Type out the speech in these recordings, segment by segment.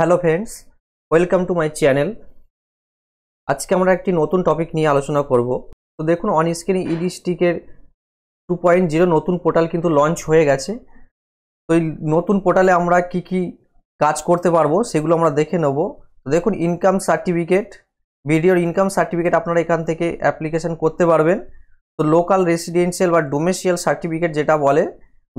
hello friends welcome to my channel আজকে আমরা একটি নতুন টপিক নিয়ে আলোচনা করব তো দেখুন on screen E two point zero নতুন পোর্টাল কিন্তু লঞ্চ হয়ে গেছে তো এই নতুন পোর্টালে আমরা কি কি কাজ করতে পারবো সেগুলো আমরা দেখে নেব তো দেখুন ইনকাম সার্টিফিকেট ভিডিওর ইনকাম সার্টিফিকেট আপনারা এখান থেকে অ্যাপ্লিকেশন করতে পারবেন তো লোকাল রেসিডেন্সিয়াল বা ডোমেসিয়াল সার্টিফিকেট যেটা বলে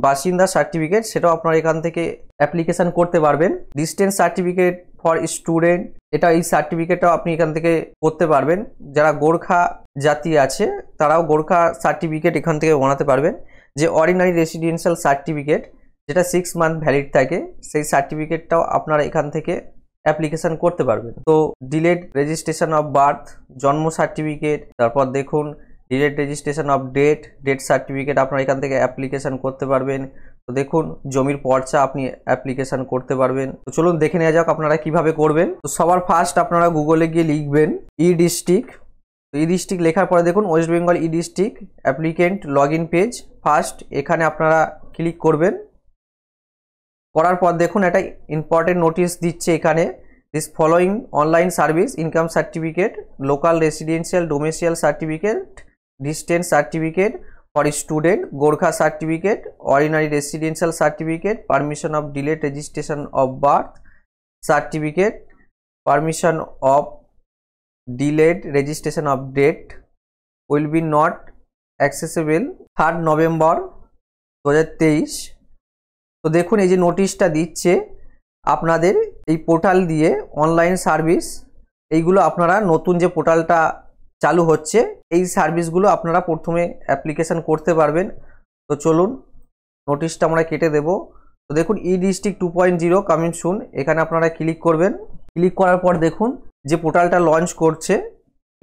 বাসিন্দা সার্টিফিকেট সেটাও আপনারা এখান থেকে অ্যাপ্লিকেশান করতে পারবেন ডিস্টেন্স সার্টিফিকেট ফর স্টুডেন্ট এটা এই সার্টিফিকেটটাও আপনি এখান থেকে করতে পারবেন যারা গোর্খা জাতি আছে তারাও গোর্খা সার্টিফিকেট এখান থেকে বানাতে পারবেন যে অর্ডিনারি রেসিডেন্সিয়াল সার্টিফিকেট যেটা সিক্স মান্থ ভ্যালিড থাকে সেই সার্টিফিকেটটাও আপনারা এখান থেকে অ্যাপ্লিকেশান করতে পারবেন তো ডিলেট রেজিস্ট্রেশন অফ বার্থ জন্ম সার্টিফিকেট তারপর দেখুন direct registration of death death certificate আপনারা এখান থেকে অ্যাপ্লিকেশান করতে পারবেন তো দেখুন জমির পর্চা আপনি অ্যাপ্লিকেশান করতে পারবেন তো চলুন দেখে নেওয়া যাক আপনারা কিভাবে করবেন তো সবার ফার্স্ট আপনারা গুগলে গিয়ে লিখবেন ই ডিস্ট্রিক্ট তো ই ডিস্ট্রিক্ট লেখার পরে দেখুন West Bengal E district applicant log in page first এখানে আপনারা ক্লিক করবেন করার পর দেখুন একটা ইম্পর্টেন্ট নোটিশ দিচ্ছে এখানে this following online service income certificate local residential domicile certificate distance certificate for student Gorkha certificate ordinary residential certificate permission of delayed registration of birth certificate permission of delayed registration of death will be not accessible third November দু তো দেখুন এই যে নোটিশটা দিচ্ছে আপনাদের এই portal দিয়ে অনলাইন সার্ভিস এইগুলো আপনারা নতুন যে পোর্টালটা চালু হচ্ছে এই সার্ভিসগুলো আপনারা প্রথমে অ্যাপ্লিকেশান করতে পারবেন তো চলুন নোটিশটা আমরা কেটে দেব তো দেখুন E district two point zero coming soon এখানে আপনারা ক্লিক করবেন ক্লিক করার পর দেখুন যে পোর্টালটা লঞ্চ করছে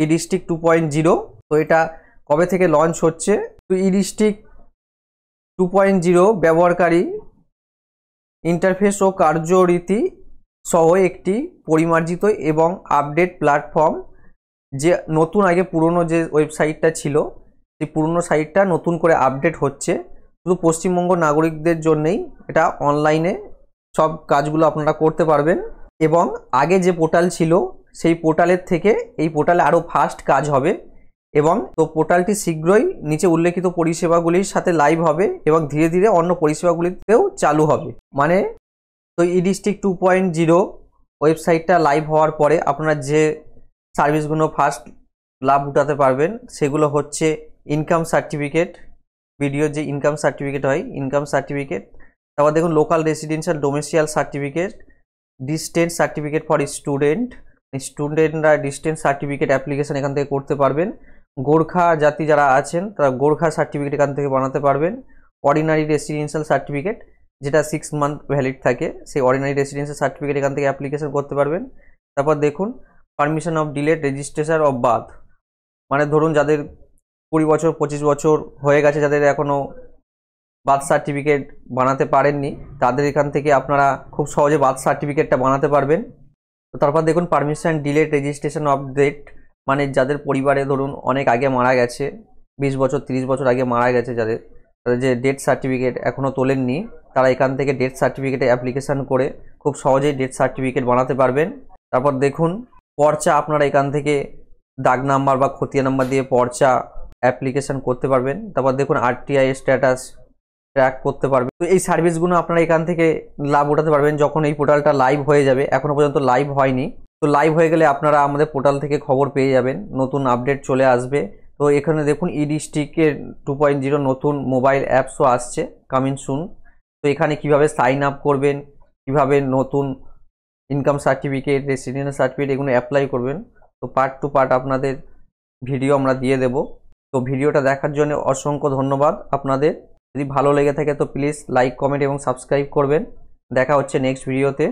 E district two point zero তো এটা কবে থেকে লঞ্চ হচ্ছে তো E district two point zero ব্যবহারকারী ইন্টারফেস ও কার্যরীতি সহ একটি পরিমার্জিত এবং আপডেট প্ল্যাটফর্ম যে নতুন আগে পুরনো যে ওয়েবসাইটটা ছিল সেই পুরনো সাইটটা নতুন করে আপডেট হচ্ছে শুধু পশ্চিমবঙ্গ নাগরিকদের জন্যেই এটা অনলাইনে সব কাজগুলো আপনারা করতে পারবেন এবং আগে যে পোর্টাল ছিল সেই পোর্টালের থেকে এই পোর্টালে আরও ফাস্ট কাজ হবে এবং তো পোর্টালটি শীঘ্রই নিচে উল্লেখিত পরিষেবাগুলির সাথে লাইভ হবে এবং ধীরে ধীরে অন্য পরিষেবাগুলিতেও চালু হবে মানে তো E district two point zero ওয়েবসাইটটা লাইভ হওয়ার পরে আপনারা যে সার্ভিসগুলো ফার্স্ট লাভ উঠাতে পারবেন সেগুলো হচ্ছে ইনকাম সার্টিফিকেট ভিডিও যে ইনকাম সার্টিফিকেট হয় ইনকাম সার্টিফিকেট তারপর দেখুন local residential domicile certificate distance certificate for student স্টুডেন্টরা ডিস্টেন্স সার্টিফিকেট অ্যাপ্লিকেশান এখান থেকে করতে পারবেন গোর্খা জাতি যারা আছেন তারা গোর্খা সার্টিফিকেট এখান থেকে বানাতে পারবেন অর্ডিনারি রেসিডেন্সিয়াল সার্টিফিকেট যেটা সিক্স মান্থ ভ্যালিড থাকে সেই অর্ডিনারি রেসিডেন্সিয়াল সার্টিফিকেট এখান থেকে অ্যাপ্লিকেশান করতে পারবেন তারপর দেখুন permission of delayed registration of birth মানে ধরুন যাদের কুড়ি বছর পঁচিশ বছর হয়ে গেছে যাদের এখনও বার্থ সার্টিফিকেট বানাতে পারেননি তাদের এখান থেকে আপনারা খুব সহজে বার্থ সার্টিফিকেটটা বানাতে পারবেন তো তারপর দেখুন permission delayed registration of death মানে যাদের পরিবারে ধরুন অনেক আগে মারা গেছে বিশ বছর তিরিশ বছর আগে মারা গেছে যাদের তাদের যে ডেথ সার্টিফিকেট এখনও তোলেননি তারা এখান থেকে ডেথ সার্টিফিকেটে অ্যাপ্লিকেশান করে খুব সহজেই ডেথ সার্টিফিকেট বানাতে পারবেন তারপর দেখুন পর্চা আপনারা এখান থেকে দাগ নাম্বার বা খতিয়া নাম্বার দিয়ে পর্চা অ্যাপ্লিকেশান করতে পারবেন তারপর দেখুন আরটিআই স্ট্যাটাস ট্র্যাক করতে পারবেন তো এই সার্ভিসগুলো আপনারা এখান থেকে লাভ ওঠাতে পারবেন যখন এই পোর্টালটা লাইভ হয়ে যাবে এখনও পর্যন্ত লাইভ হয়নি তো লাইভ হয়ে গেলে আপনারা আমাদের পোর্টাল থেকে খবর পেয়ে যাবেন নতুন আপডেট চলে আসবে তো এখানে দেখুন ই ডিস্ট্রিক্টের টু পয়েন্ট জিরো নতুন মোবাইল অ্যাপসও আসছে কামিং সুন তো এখানে কিভাবে সাইন আপ করবেন কিভাবে নতুন ইনকাম সার্টিফিকেট রেসিডেন্স সার্টিফিকেট এগুলো অ্যাপ্লাই করবেন তো পার্ট টু পার্ট আপনাদের ভিডিও আমরা দিয়ে দেব তো ভিডিওটা দেখার জন্য অসংখ্য ধন্যবাদ আপনাদের যদি ভালো লেগে থাকে তো প্লিজ লাইক কমেন্ট এবং সাবস্ক্রাইব করবেন দেখা হচ্ছে নেক্সট ভিডিওতে